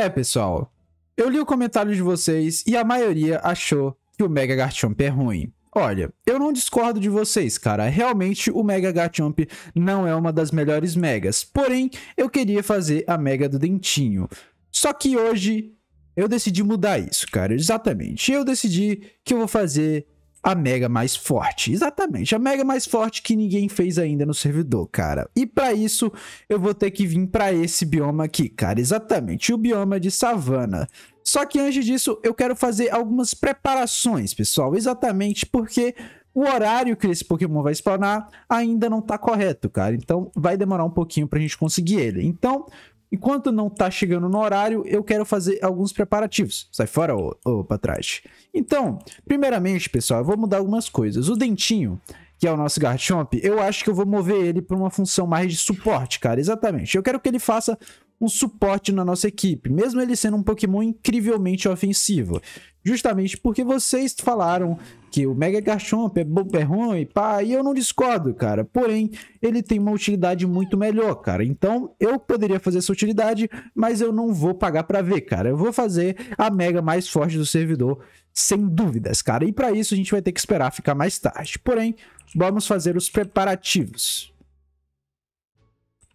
É, pessoal, eu li o comentário de vocês e a maioria achou que o Mega Garchomp é ruim. Olha, eu não discordo de vocês, cara. Realmente o Mega Garchomp não é uma das melhores megas. Porém, eu queria fazer a mega do dentinho. Só que hoje eu decidi mudar isso, cara. Exatamente. Eu decidi que eu vou fazer a mega mais forte. Exatamente, a mega mais forte que ninguém fez ainda no servidor, cara. E para isso, eu vou ter que vir para esse bioma aqui, cara. Exatamente, o bioma de savana. Só que antes disso, eu quero fazer algumas preparações, pessoal. Exatamente porque o horário que esse Pokémon vai spawnar ainda não tá correto, cara. Então vai demorar um pouquinho pra gente conseguir ele. Então, Enquanto não tá chegando no horário, eu quero fazer alguns preparativos. Sai fora ou, ou para trás. Então, primeiramente, pessoal, eu vou mudar algumas coisas. O dentinho, que é o nosso Garchomp, eu acho que eu vou mover ele para uma função mais de suporte, cara. Exatamente. Eu quero que ele faça um suporte na nossa equipe, mesmo ele sendo um Pokémon incrivelmente ofensivo. Justamente porque vocês falaram que o Mega Garchomp é bom, é ruim, pá, e eu não discordo, cara. Porém, ele tem uma utilidade muito melhor, cara. Então, eu poderia fazer essa utilidade, mas eu não vou pagar para ver, cara. Eu vou fazer a Mega mais forte do servidor, sem dúvidas, cara. E para isso a gente vai ter que esperar ficar mais tarde. Porém, vamos fazer os preparativos.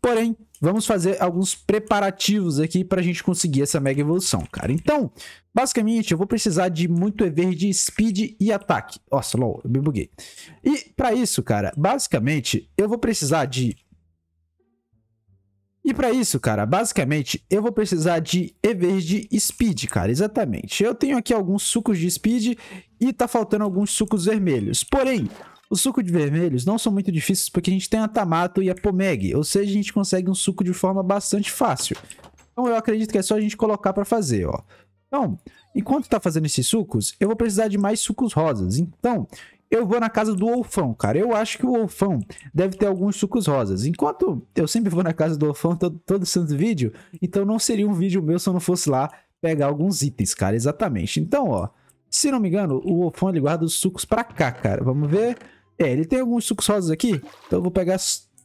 Porém, vamos fazer alguns preparativos aqui para a gente conseguir essa mega evolução, cara. Então, basicamente, eu vou precisar de muito EV de speed e ataque. Nossa, lol, eu me buguei. E para isso, cara, basicamente, eu vou precisar de... E para isso, cara, basicamente, eu vou precisar de EV de speed, cara, exatamente. Eu tenho aqui alguns sucos de speed e tá faltando alguns sucos vermelhos. Porém, os sucos de vermelhos não são muito difíceis porque a gente tem a Tamato e a Pomeg, ou seja, a gente consegue um suco de forma bastante fácil. Então eu acredito que é só a gente colocar para fazer, ó. Então, enquanto tá fazendo esses sucos, eu vou precisar de mais sucos rosas. Então, eu vou na casa do Olfão, cara. Eu acho que o Olfão deve ter alguns sucos rosas. Enquanto eu sempre vou na casa do Olfão todo, todo santo vídeo, então não seria um vídeo meu se eu não fosse lá pegar alguns itens, cara. Exatamente. Então, ó, se não me engano, o Olfão ele guarda os sucos pra cá, cara. Vamos ver. É, ele tem alguns sucos rosas aqui, então eu vou pegar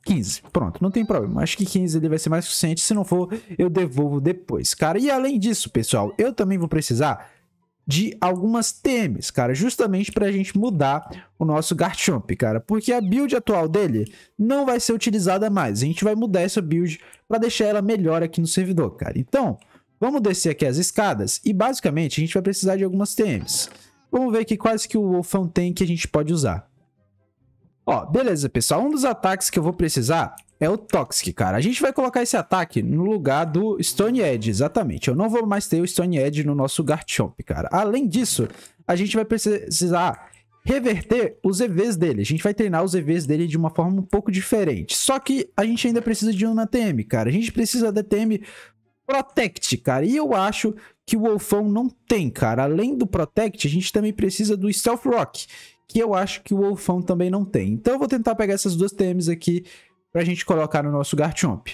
15. Pronto, não tem problema. Acho que 15 ele vai ser mais suficiente. Se não for, eu devolvo depois, cara. E além disso, pessoal, eu também vou precisar de algumas TMs, cara, justamente para a gente mudar o nosso Garchomp, cara, porque a build atual dele não vai ser utilizada mais. A gente vai mudar essa build para deixar ela melhor aqui no servidor, cara. Então, vamos descer aqui as escadas e basicamente a gente vai precisar de algumas TMs. Vamos ver aqui quais que o Wolfão tem que a gente pode usar. Ó, beleza, pessoal. Um dos ataques que eu vou precisar é o Toxic, cara. A gente vai colocar esse ataque no lugar do Stone Edge, exatamente. Eu não vou mais ter o Stone Edge no nosso Garchomp, cara. Além disso, a gente vai precisar reverter os EVs dele. A gente vai treinar os EVs dele de uma forma um pouco diferente. Só que a gente ainda precisa de uma TM, cara. A gente precisa da TM Protect, cara. E eu acho que o Wolfão não tem, cara. Além do Protect, a gente também precisa do Stealth Rock que eu acho que o Wolfão também não tem. Então eu vou tentar pegar essas duas TMs aqui pra gente colocar no nosso Garchomp.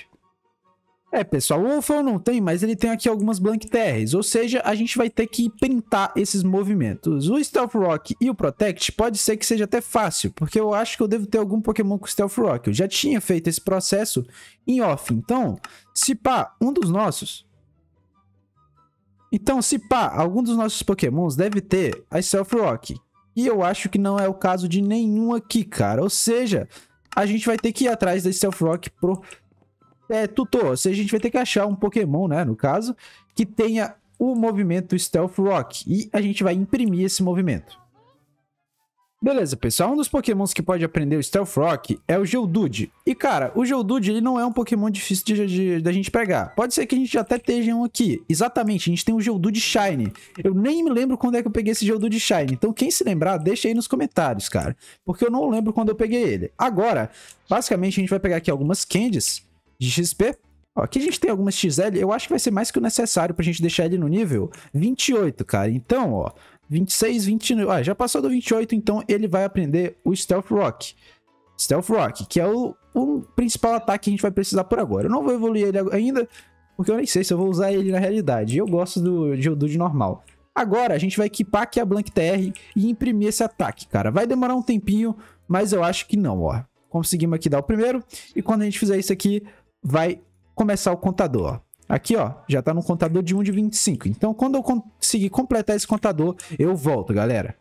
É, pessoal, o Wolfão não tem, mas ele tem aqui algumas Blank Terres, ou seja, a gente vai ter que printar esses movimentos. O Stealth Rock e o Protect pode ser que seja até fácil, porque eu acho que eu devo ter algum Pokémon com Stealth Rock. Eu já tinha feito esse processo em off, então, se pá, um dos nossos... Então, se pá, algum dos nossos Pokémons deve ter a Stealth Rock, e eu acho que não é o caso de nenhum aqui, cara. Ou seja, a gente vai ter que ir atrás desse Self-Rock pro é, tutor. Ou seja, a gente vai ter que achar um Pokémon, né, no caso, que tenha o movimento Stealth Rock. E a gente vai imprimir esse movimento. Beleza, pessoal, um dos pokémons que pode aprender o Stealth Rock é o Geodude. E, cara, o Geodude ele não é um pokémon difícil de, de, de gente pegar. Pode ser que a gente até esteja um aqui. Exatamente, a gente tem o Geodude Shine. Eu nem me lembro quando é que eu peguei esse Geodude Shine. Então, quem se lembrar, deixa aí nos comentários, cara. Porque eu não lembro quando eu peguei ele. Agora, basicamente, a gente vai pegar aqui algumas candies de XP Ó, aqui a gente tem algumas XL, eu acho que vai ser mais que o necessário pra gente deixar ele no nível 28, cara. Então, ó, 26, 29. Ah, já passou do 28, então ele vai aprender o Stealth Rock. Stealth Rock, que é o, o principal ataque que a gente vai precisar por agora. Eu não vou evoluir ele ainda, porque eu nem sei se eu vou usar ele na realidade. Eu gosto do Geodude normal. Agora, a gente vai equipar aqui a Blank TR e imprimir esse ataque, cara. Vai demorar um tempinho, mas eu acho que não, ó. Conseguimos aqui dar o primeiro. E quando a gente fizer isso aqui, vai começar o contador, ó. Aqui, ó, já tá no contador de 1 de 25. Então, quando eu conseguir completar esse contador, eu volto, galera.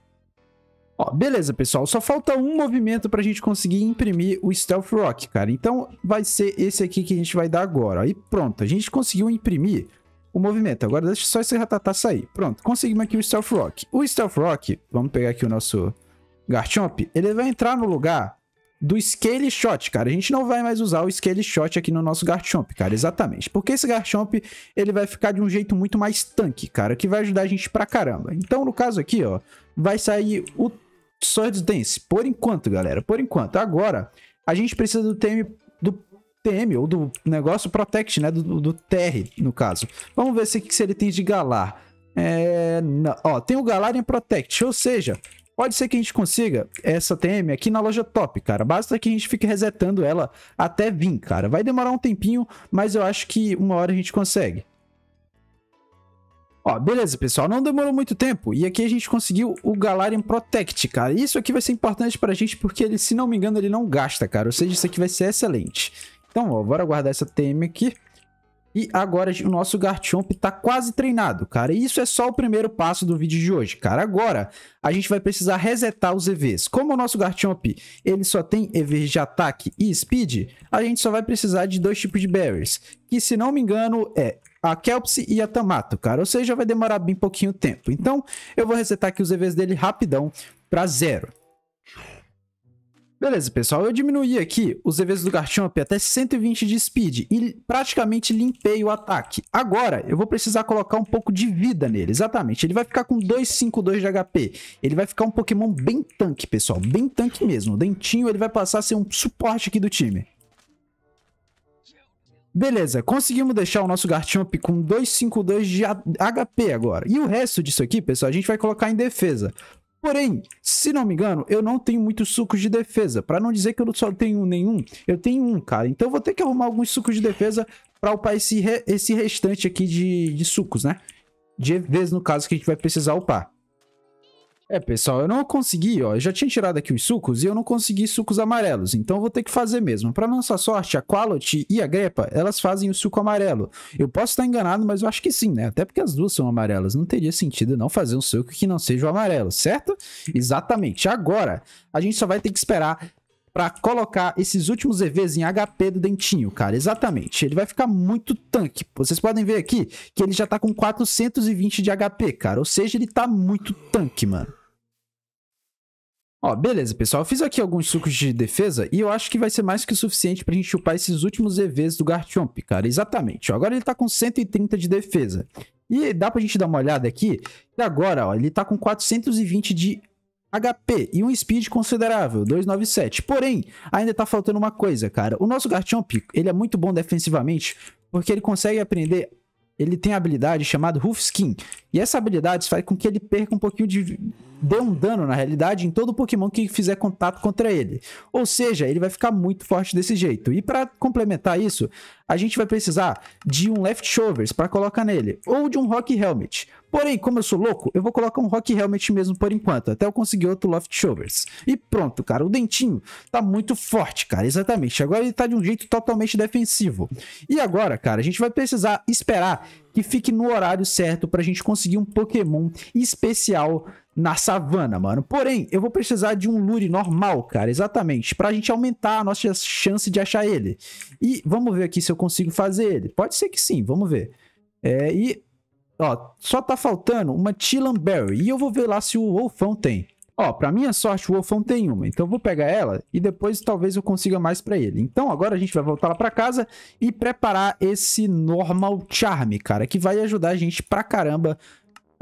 Ó, beleza, pessoal. Só falta um movimento pra gente conseguir imprimir o Stealth Rock, cara. Então, vai ser esse aqui que a gente vai dar agora. Aí, E pronto, a gente conseguiu imprimir o movimento. Agora, deixa só esse ratatá sair. Pronto, conseguimos aqui o Stealth Rock. O Stealth Rock, vamos pegar aqui o nosso Garchomp, ele vai entrar no lugar do Scale Shot, cara. A gente não vai mais usar o Scale Shot aqui no nosso Garchomp, cara, exatamente. Porque esse Garchomp, ele vai ficar de um jeito muito mais tanque, cara, que vai ajudar a gente pra caramba. Então, no caso aqui, ó, vai sair o Swords Dance, por enquanto, galera, por enquanto. Agora, a gente precisa do TM, do TM, ou do negócio Protect, né, do, do TR, no caso. Vamos ver se, se ele tem de Galar. É... Não. Ó, tem o Galarian Protect, ou seja, Pode ser que a gente consiga essa TM aqui na loja top, cara. Basta que a gente fique resetando ela até vir, cara. Vai demorar um tempinho, mas eu acho que uma hora a gente consegue. Ó, beleza, pessoal, não demorou muito tempo e aqui a gente conseguiu o Galarian Protect, cara. Isso aqui vai ser importante pra gente porque ele, se não me engano, ele não gasta, cara. Ou seja, isso aqui vai ser excelente. Então, ó, bora guardar essa TM aqui. E agora o nosso Garchomp está quase treinado, cara. E isso é só o primeiro passo do vídeo de hoje, cara. Agora, a gente vai precisar resetar os EVs. Como o nosso Garchomp, ele só tem EVs de ataque e speed, a gente só vai precisar de dois tipos de berries. Que, se não me engano, é a Kelpsy e a Tamato, cara. Ou seja, vai demorar bem pouquinho tempo. Então, eu vou resetar aqui os EVs dele rapidão para zero. Beleza, pessoal, eu diminuí aqui os EVs do Garchomp até 120 de speed e praticamente limpei o ataque. Agora, eu vou precisar colocar um pouco de vida nele, exatamente. Ele vai ficar com 252 de HP. Ele vai ficar um Pokémon bem tanque, pessoal, bem tanque mesmo. O Dentinho ele vai passar a ser um suporte aqui do time. Beleza, conseguimos deixar o nosso Garchomp com 252 de HP agora. E o resto disso aqui, pessoal, a gente vai colocar em defesa. Porém, se não me engano, eu não tenho muitos sucos de defesa. Para não dizer que eu só tenho nenhum, eu tenho um, cara. Então eu vou ter que arrumar alguns sucos de defesa para upar esse, re esse restante aqui de, de sucos, né? De vez no caso, que a gente vai precisar upar. É, pessoal, eu não consegui, ó. Eu já tinha tirado aqui os sucos e eu não consegui sucos amarelos. Então eu vou ter que fazer mesmo. Para nossa sorte, a Quality e a Grepa, elas fazem o suco amarelo. Eu posso estar enganado, mas eu acho que sim, né? Até porque as duas são amarelas. Não teria sentido não fazer um suco que não seja o amarelo, certo? Exatamente. Agora, a gente só vai ter que esperar para colocar esses últimos EVs em HP do Dentinho, cara. Exatamente. Ele vai ficar muito tanque. Vocês podem ver aqui que ele já tá com 420 de HP, cara. Ou seja, ele tá muito tanque, mano. Ó, beleza, pessoal. Eu fiz aqui alguns sucos de defesa e eu acho que vai ser mais que o suficiente pra gente chupar esses últimos EVs do Garchomp, cara. Exatamente. Ó, agora ele tá com 130 de defesa. E dá pra gente dar uma olhada aqui. E agora, ó, ele tá com 420 de HP e um speed considerável, 297. Porém, ainda tá faltando uma coisa, cara. O nosso Garchomp, ele é muito bom defensivamente, porque ele consegue aprender... Ele tem a habilidade chamada Hoof Skin. E essa habilidade faz com que ele perca um pouquinho de dê um dano, na realidade, em todo Pokémon que fizer contato contra ele. Ou seja, ele vai ficar muito forte desse jeito. E para complementar isso, a gente vai precisar de um Leftovers para colocar nele, ou de um Rock Helmet. Porém, como eu sou louco, eu vou colocar um Rock Helmet mesmo por enquanto, até eu conseguir outro Leftovers. E pronto, cara, o dentinho tá muito forte, cara, exatamente. Agora ele tá de um jeito totalmente defensivo. E agora, cara, a gente vai precisar esperar que fique no horário certo para a gente conseguir um Pokémon especial na savana, mano. Porém, eu vou precisar de um lure normal, cara, exatamente, pra gente aumentar a nossa chance de achar ele. E vamos ver aqui se eu consigo fazer ele. Pode ser que sim, vamos ver. É, e, ó, só tá faltando uma Chilan e eu vou ver lá se o Wolfão tem. Ó, pra minha sorte, o Wolfão tem uma, então eu vou pegar ela e depois talvez eu consiga mais pra ele. Então agora a gente vai voltar lá pra casa e preparar esse Normal Charm, cara, que vai ajudar a gente pra caramba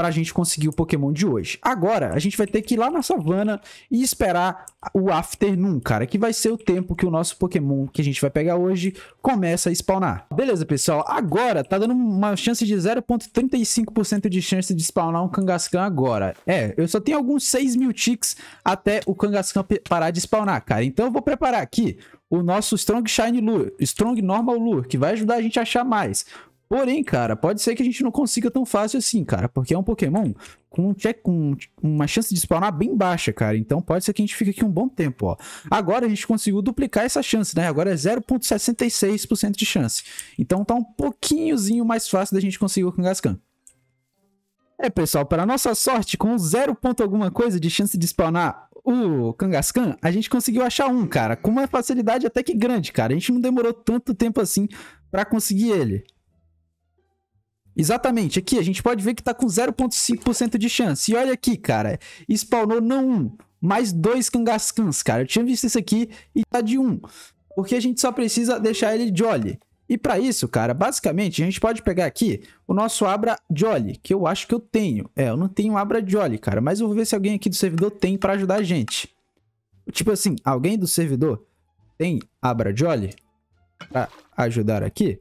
para a gente conseguir o Pokémon de hoje. Agora, a gente vai ter que ir lá na savana e esperar o afternoon, cara, que vai ser o tempo que o nosso Pokémon que a gente vai pegar hoje começa a spawnar. Beleza, pessoal? Agora tá dando uma chance de 0.35% de chance de spawnar um Kangaskhan agora. É, eu só tenho alguns 6 mil ticks até o Kangaskhan parar de spawnar, cara. Então eu vou preparar aqui o nosso Strong Shine Lure, Strong Normal Lure, que vai ajudar a gente a achar mais. Porém, cara, pode ser que a gente não consiga tão fácil assim, cara, porque é um Pokémon com, check, com uma chance de spawnar bem baixa, cara. Então pode ser que a gente fique aqui um bom tempo, ó. Agora a gente conseguiu duplicar essa chance, né? Agora é 0.66% de chance. Então tá um pouquinhozinho mais fácil da gente conseguir o Kangaskhan. É, pessoal, para nossa sorte, com 0. alguma coisa de chance de spawnar o Kangaskhan, a gente conseguiu achar um, cara, com uma facilidade até que grande, cara. A gente não demorou tanto tempo assim para conseguir ele. Exatamente, aqui a gente pode ver que tá com 0,5% de chance. E olha aqui, cara, spawnou não um, mais dois Kangaskhans, cara. Eu tinha visto isso aqui e tá de um. Porque a gente só precisa deixar ele Jolly. E para isso, cara, basicamente a gente pode pegar aqui o nosso Abra Jolly, que eu acho que eu tenho. É, eu não tenho Abra Jolly, cara, mas eu vou ver se alguém aqui do servidor tem para ajudar a gente. Tipo assim, alguém do servidor tem Abra Jolly para ajudar aqui?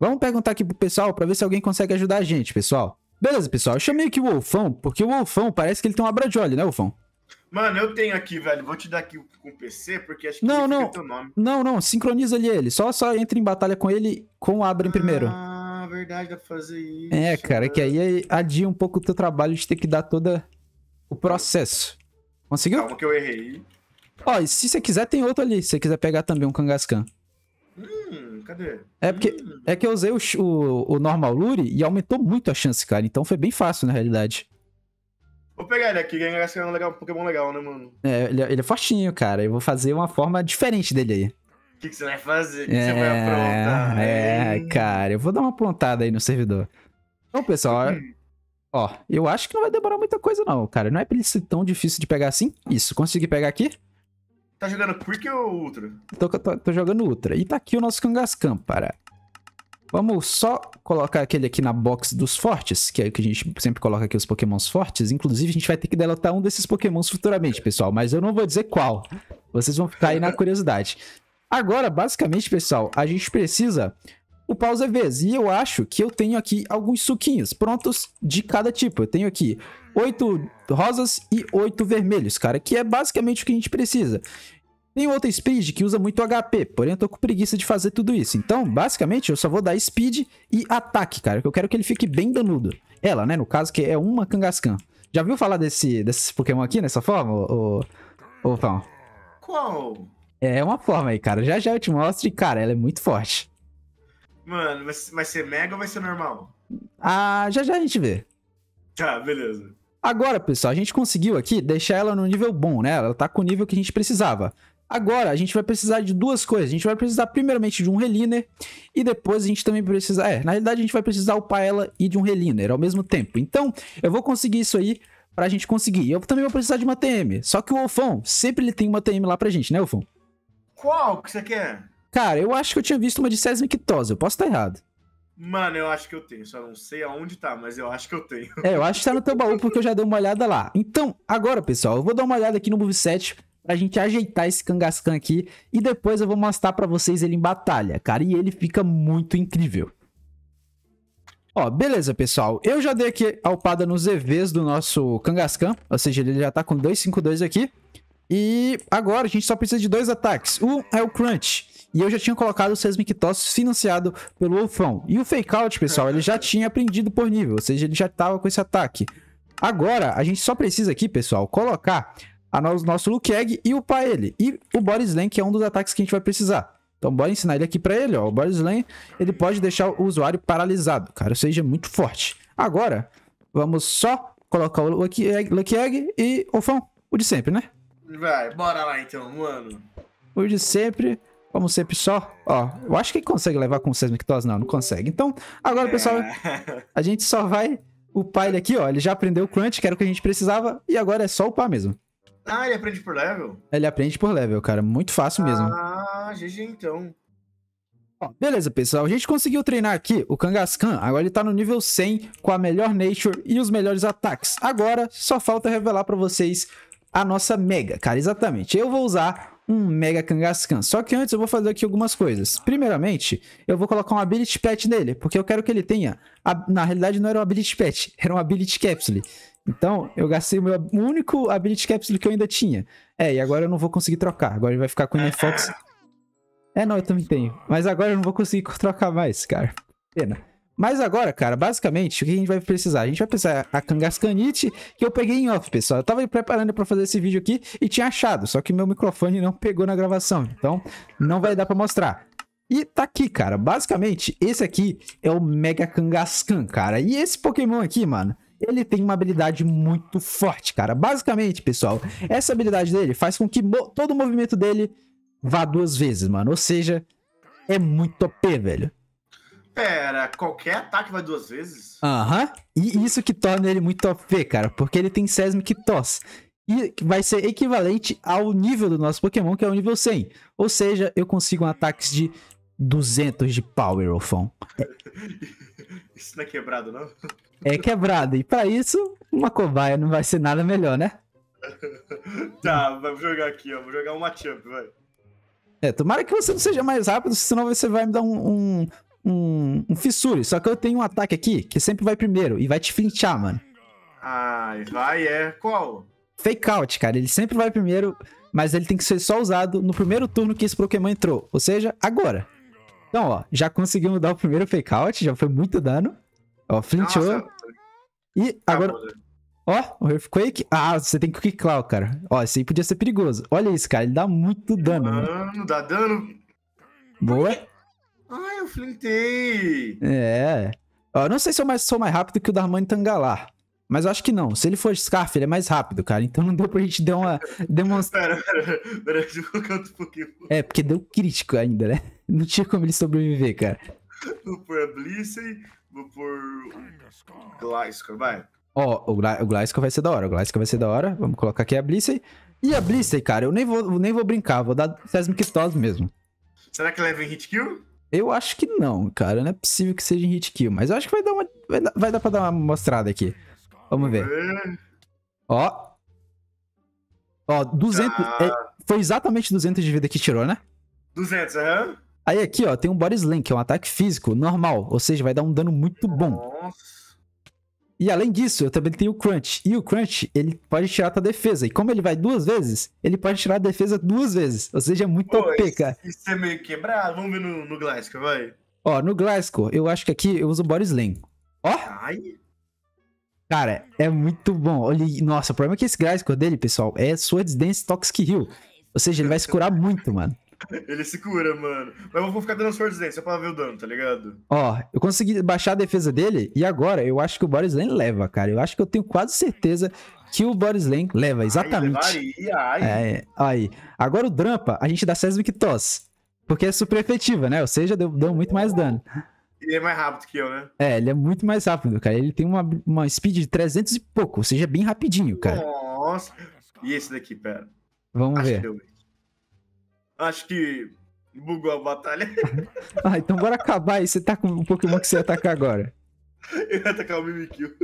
Vamos perguntar aqui pro pessoal para ver se alguém consegue ajudar a gente, pessoal. Beleza, pessoal. Eu chamei aqui o Wolfão, porque o Wolfão parece que ele tem uma bradiole, né, Wolfão? Mano, eu tenho aqui, velho. Vou te dar aqui com o PC, porque acho que não, não. teu nome. Não, não. Sincroniza ali ele. Só, só entra em batalha com ele com o Abra em primeiro. Ah, verdade, dá pra fazer isso. É, cara, é que aí adia um pouco o teu trabalho de ter que dar todo o processo. Conseguiu? Calma que eu errei. Ó, e se você quiser, tem outro ali. Se você quiser pegar também um Kangaskhan. Hum, Cadê? É, porque, é que eu usei o, o, o normal Lure e aumentou muito a chance, cara. Então foi bem fácil, na realidade. Vou pegar ele aqui, ganhar é esse é legal, um Pokémon legal, né, mano? É, ele, é, ele, é fortinho, cara. Eu vou fazer uma forma diferente dele aí. O que, que, você vai fazer? O que, é, você vai aprontar? É, hein? cara, eu vou dar uma aprontada aí no servidor. Então, pessoal, ó, eu acho que não vai demorar muita coisa, não, cara. Não é pra ele ser tão difícil de pegar assim. Isso, consegui pegar aqui? Tá jogando Quick ou Ultra? Tô, tô, tô, jogando Ultra. E tá aqui o nosso Kangaskhan, para. Vamos só colocar aquele aqui na box dos fortes, que é o que a gente sempre coloca aqui os pokémons fortes. Inclusive, a gente vai ter que delatar um desses pokémons futuramente, pessoal. Mas eu não vou dizer qual. Vocês vão ficar aí na curiosidade. Agora, basicamente, pessoal, a gente precisa o pause é EVs. E eu acho que eu tenho aqui alguns suquinhos prontos de cada tipo. Eu tenho aqui oito rosas e oito vermelhos, cara, que é basicamente o que a gente precisa. Tem outra speed que usa muito HP, porém eu tô com preguiça de fazer tudo isso. Então, basicamente, eu só vou dar speed e ataque, cara, que eu quero que ele fique bem danudo. Ela, né, no caso, que é uma Kangaskhan. Já viu falar desse, desse Pokémon aqui, nessa forma, ô, ô, Qual? É uma forma aí, cara. Já já eu te mostro e, cara, ela é muito forte. Mano, vai ser mega ou vai ser normal? Ah, já já a gente vê. Tá, beleza. Agora, pessoal, a gente conseguiu aqui deixar ela no nível bom, né? Ela tá com o nível que a gente precisava. Agora, a gente vai precisar de duas coisas. A gente vai precisar primeiramente de um reliner e depois a gente também precisa... É, na realidade a gente vai precisar upar ela e de um reliner ao mesmo tempo. Então, eu vou conseguir isso aí pra gente conseguir. Eu também vou precisar de uma TM. Só que o Wolfão, sempre ele tem uma TM lá pra gente, né, Wolfão? Qual que você quer? Cara, eu acho que eu tinha visto uma de César Tosa, eu posso estar errado. Mano, eu acho que eu tenho, só não sei aonde tá, mas eu acho que eu tenho. É, eu acho que tá no teu baú porque eu já dei uma olhada lá. Então, agora, pessoal, eu vou dar uma olhada aqui no moveset pra gente ajeitar esse Kangaskhan aqui e depois eu vou mostrar para vocês ele em batalha, cara, e ele fica muito incrível. Ó, beleza, pessoal. Eu já dei aqui a upada nos EVs do nosso Kangaskhan, ou seja, ele já tá com 252 aqui. E agora a gente só precisa de dois ataques. Um é o Crunch, e eu já tinha colocado o Seismic Toss financiado pelo Wolfão. E o Fake Out, pessoal, ele já tinha aprendido por nível, ou seja, ele já estava com esse ataque. Agora, a gente só precisa aqui, pessoal, colocar o no nosso Luke Egg e upar ele. E o Body Slam, que é um dos ataques que a gente vai precisar. Então, bora ensinar ele aqui para ele, ó. O Body Slam, ele pode deixar o usuário paralisado, cara, ou seja, muito forte. Agora, vamos só colocar o Lucky Egg, Lucky Egg e, Ofão, o de sempre, né? Vai, bora lá então, mano. O de sempre. Vamos sempre só, ó, eu acho que consegue levar com 6 mictos, não, não consegue. Então, agora, é. pessoal, a gente só vai upar ele aqui, ó, ele já aprendeu o crunch, que era o que a gente precisava, e agora é só upar mesmo. Ah, ele aprende por level? Ele aprende por level, cara, muito fácil mesmo. Ah, GG então. Ó, beleza, pessoal, a gente conseguiu treinar aqui o Kangaskhan, agora ele tá no nível 100, com a melhor nature e os melhores ataques. Agora, só falta revelar pra vocês a nossa Mega, cara, exatamente. Eu vou usar um Mega Kangaskhan. Só que antes eu vou fazer aqui algumas coisas. Primeiramente, eu vou colocar um Ability Pet nele, porque eu quero que ele tenha... A... Na realidade, não era um Ability Pet, era um Ability Capsule. Então, eu gastei o meu único Ability Capsule que eu ainda tinha. É, e agora eu não vou conseguir trocar. Agora ele vai ficar com o Fox. É, não, eu também tenho. Mas agora eu não vou conseguir trocar mais, cara. Pena. Mas agora, cara, basicamente, o que a gente vai precisar? A gente vai precisar a Kangaskhanite que eu peguei em off, pessoal. Eu tava preparando para fazer esse vídeo aqui e tinha achado, só que meu microfone não pegou na gravação, então não vai dar para mostrar. E tá aqui, cara. Basicamente, esse aqui é o Mega Kangaskhan, cara. E esse Pokémon aqui, mano, ele tem uma habilidade muito forte, cara. Basicamente, pessoal, essa habilidade dele faz com que todo o movimento dele vá duas vezes, mano. Ou seja, é muito OP, velho. Pera, qualquer ataque vai duas vezes? Aham. E isso que torna ele muito OP, cara, porque ele tem Seismic Toss. E vai ser equivalente ao nível do nosso Pokémon, que é o nível 100. Ou seja, eu consigo um ataques de 200 de Power, Ofon. Isso não é quebrado, não? É quebrado. E para isso, uma cobaia não vai ser nada melhor, né? tá, vamos jogar aqui, ó. Vou jogar um matchup, vai. É, tomara que você não seja mais rápido, senão você vai me dar um, um, um, um fissure. Só que eu tenho um ataque aqui que sempre vai primeiro e vai te flinchar, mano. Ai, ah, vai, é. Qual? Fake out, cara. Ele sempre vai primeiro, mas ele tem que ser só usado no primeiro turno que esse Pokémon entrou. Ou seja, agora. Então, ó, já conseguimos dar o primeiro fake out, já foi muito dano. Ó, flinchou. Nossa. E agora. Né? Ó, o Earthquake. Ah, você tem que Claw, cara. Ó, esse aí podia ser perigoso. Olha isso, cara. Ele dá muito dano. Mano, né? mano. dá dano. Boa. Ah, eu flintei! É. Eu não sei se eu mais, sou mais rápido que o Darmani Tangalar, Mas eu acho que não. Se ele for Scarf, ele é mais rápido, cara. Então não deu pra gente dar uma demonstração. Pera, pera, pera, deixa eu um pouquinho. É, porque deu crítico ainda, né? Não tinha como ele sobreviver, cara. Vou pôr Blissey, vou pôr. Gliscor, vai. Ó, oh, o, Gliscor vai ser da hora. O Glasgow vai ser da hora. Vamos colocar aqui a Blissey. E a Blissey, cara, eu nem vou, nem vou brincar, vou dar Seismic Toss mesmo. Será que leva em hit kill? Eu acho que não, cara. Não é possível que seja em hit kill, mas eu acho que vai dar uma. Vai dar, vai dar pra dar uma mostrada aqui. Vamos ver. Ó. Ó, 200. Ah. É, foi exatamente 200 de vida que tirou, né? 200, aham. Uhum. Aí aqui, ó, tem um Body Slam, que é um ataque físico normal, ou seja, vai dar um dano muito bom. Nossa. E além disso, eu também tenho o Crunch. E o Crunch, ele pode tirar a tua defesa. E como ele vai duas vezes, ele pode tirar a defesa duas vezes. Ou seja, é muito OP, cara. Isso é meio quebrado. Vamos ver no, no Glasgow, vai. Ó, no Glasgow, eu acho que aqui eu uso o Boris Lane. Ó! Ai. Cara, é muito bom. Olha, nossa, o problema é que esse Glasgow dele, pessoal, é Swords Dance Toxic Hill. Ou seja, ele vai se curar muito, mano. Ele se cura, mano. Mas eu vou ficar dando swords dele, só pra ver o dano, tá ligado? Ó, eu consegui baixar a defesa dele e agora eu acho que o Boris Lane leva, cara. Eu acho que eu tenho quase certeza que o Boris Lane leva, exatamente. Ai, ai. É, aí. Agora o Drampa, a gente dá Sesmic Toss. Porque é super efetiva, né? Ou seja, deu, deu muito mais dano. Ele é mais rápido que eu, né? É, ele é muito mais rápido, cara. Ele tem uma, uma speed de 300 e pouco, ou seja, bem rapidinho, cara. Nossa. E esse daqui, pera. Vamos Acho ver. Acho que bugou a batalha. ah, então bora acabar aí. Você tá com o Pokémon que você ia atacar agora. Eu ia atacar o Mimikyu.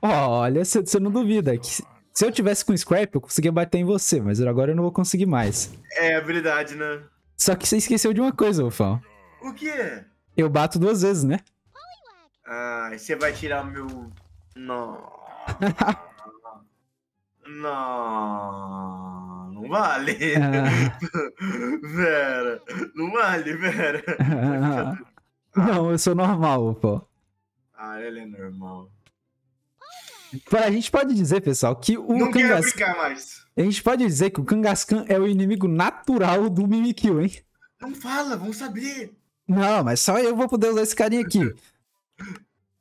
Olha, você não duvida. Que se eu tivesse com Scrap, eu conseguia bater em você, mas agora eu não vou conseguir mais. É, habilidade, é né? Só que você esqueceu de uma coisa, Wolfão. O quê? Eu bato duas vezes, né? Ah, você vai tirar meu. Não. não não vale. É. Vera, não vale, Vera. Ah. Não, eu sou normal, pô. Ah, ele é normal. A gente pode dizer, pessoal, que o não mais. A gente pode dizer que o Kangaskhan é o inimigo natural do Mimikyu, hein? Não fala, vão saber. Não, mas só eu vou poder usar esse carinha aqui.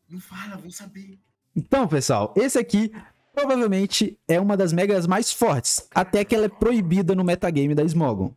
Não fala, vão saber. Então, pessoal, esse aqui provavelmente é uma das megas mais fortes, até que ela é proibida no metagame da Smogon.